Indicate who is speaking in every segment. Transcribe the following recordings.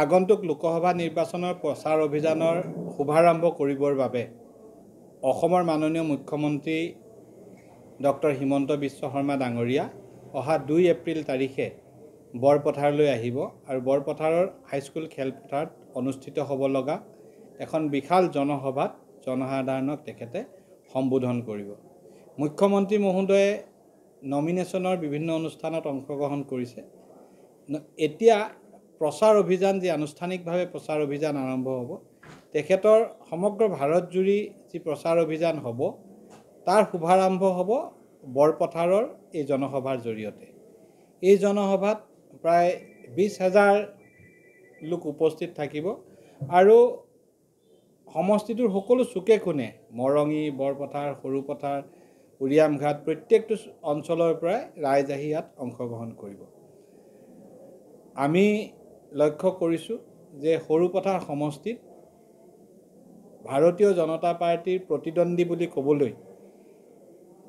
Speaker 1: আগন্তুক লোকসভা নিৰ্বাচনৰ প্ৰচাৰ অভিযানৰ শুভাৰম্ভ কৰিবৰ বাবে অসমৰ মাননীয় মুখ্যমন্ত্ৰী ডক্টৰ হিমন্ত বিশ্ব শৰ্মা ডাঙৰীয়া অহা দুই এপ্ৰিল তাৰিখে বৰপথাৰলৈ আহিব আৰু বৰপথাৰৰ হাইস্কুল খেলপথাৰত অনুষ্ঠিত হ'ব লগা এখন বিশাল জনসভাত জনসাধাৰণক তেখেতে সম্বোধন কৰিব মুখ্যমন্ত্ৰী মহোদয়ে নমিনেশ্যনৰ বিভিন্ন অনুষ্ঠানত অংশগ্ৰহণ কৰিছে এতিয়া প্ৰচাৰ অভিযান যি আনুষ্ঠানিকভাৱে প্ৰচাৰ অভিযান আৰম্ভ হ'ব তেখেতৰ সমগ্ৰ ভাৰতজুৰি যি প্ৰচাৰ অভিযান হ'ব তাৰ শুভাৰম্ভ হ'ব বৰপথাৰৰ এই জনসভাৰ জৰিয়তে এই জনসভাত প্ৰায় বিছ হেজাৰ লোক উপস্থিত থাকিব আৰু সমষ্টিটোৰ সকলো চুকে কোণে মৰঙি বৰপথাৰ সৰু পথাৰ উৰিয়ামঘাট প্ৰত্যেকটো অঞ্চলৰ পৰাই ৰাইজ আহি ইয়াত অংশগ্ৰহণ কৰিব আমি লক্ষ্য কৰিছোঁ যে সৰুপথাৰ সমষ্টিত ভাৰতীয় জনতা পাৰ্টীৰ প্ৰতিদ্বন্দ্বী বুলি ক'বলৈ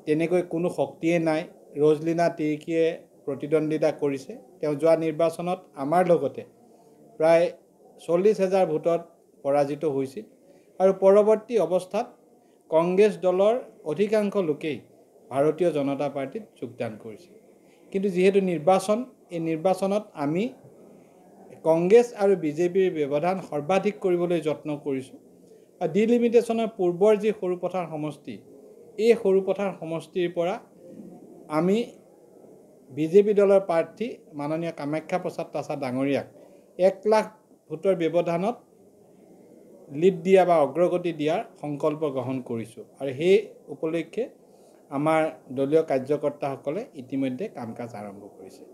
Speaker 1: তেনেকৈ কোনো শক্তিয়ে নাই ৰজলীনা তিৰ্কীয়ে প্ৰতিদ্বন্দ্বিতা কৰিছে তেওঁ যোৱা নিৰ্বাচনত আমাৰ লগতে প্ৰায় চল্লিছ হেজাৰ ভোটত পৰাজিত হৈছিল আৰু পৰৱৰ্তী অৱস্থাত কংগ্ৰেছ দলৰ অধিকাংশ লোকেই ভাৰতীয় জনতা পাৰ্টীত যোগদান কৰিছিল কিন্তু যিহেতু নিৰ্বাচন এই নিৰ্বাচনত আমি কংগ্ৰেছ আৰু বিজেপিৰ ব্যৱধান সৰ্বাধিক কৰিবলৈ যত্ন কৰিছোঁ আৰু ডিলিমিটেশ্যনৰ পূৰ্বৰ যি সৰু পথাৰ সমষ্টি এই সৰু পথাৰ সমষ্টিৰ পৰা আমি বিজেপি দলৰ প্ৰাৰ্থী মাননীয় কামাখ্যা প্ৰসাদ তাছা ডাঙৰীয়াক এক লাখ ভোটৰ ব্যৱধানত লিড দিয়া বা অগ্ৰগতি দিয়াৰ সংকল্প গ্ৰহণ কৰিছোঁ আৰু সেই উপলক্ষে আমাৰ দলীয় কাৰ্যকৰ্তাসকলে ইতিমধ্যে কাম কাজ আৰম্ভ কৰিছে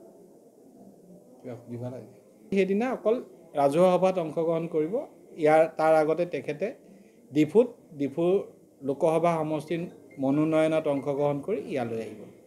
Speaker 1: দিব লাগে সেইদিনা অকল ৰাজহুৱা সভাত অংশগ্ৰহণ কৰিব ইয়াৰ তাৰ আগতে তেখেতে ডিফুত ডিফু লোকসভা সমষ্টিৰ মনোনয়নত অংশগ্ৰহণ কৰি ইয়ালৈ আহিব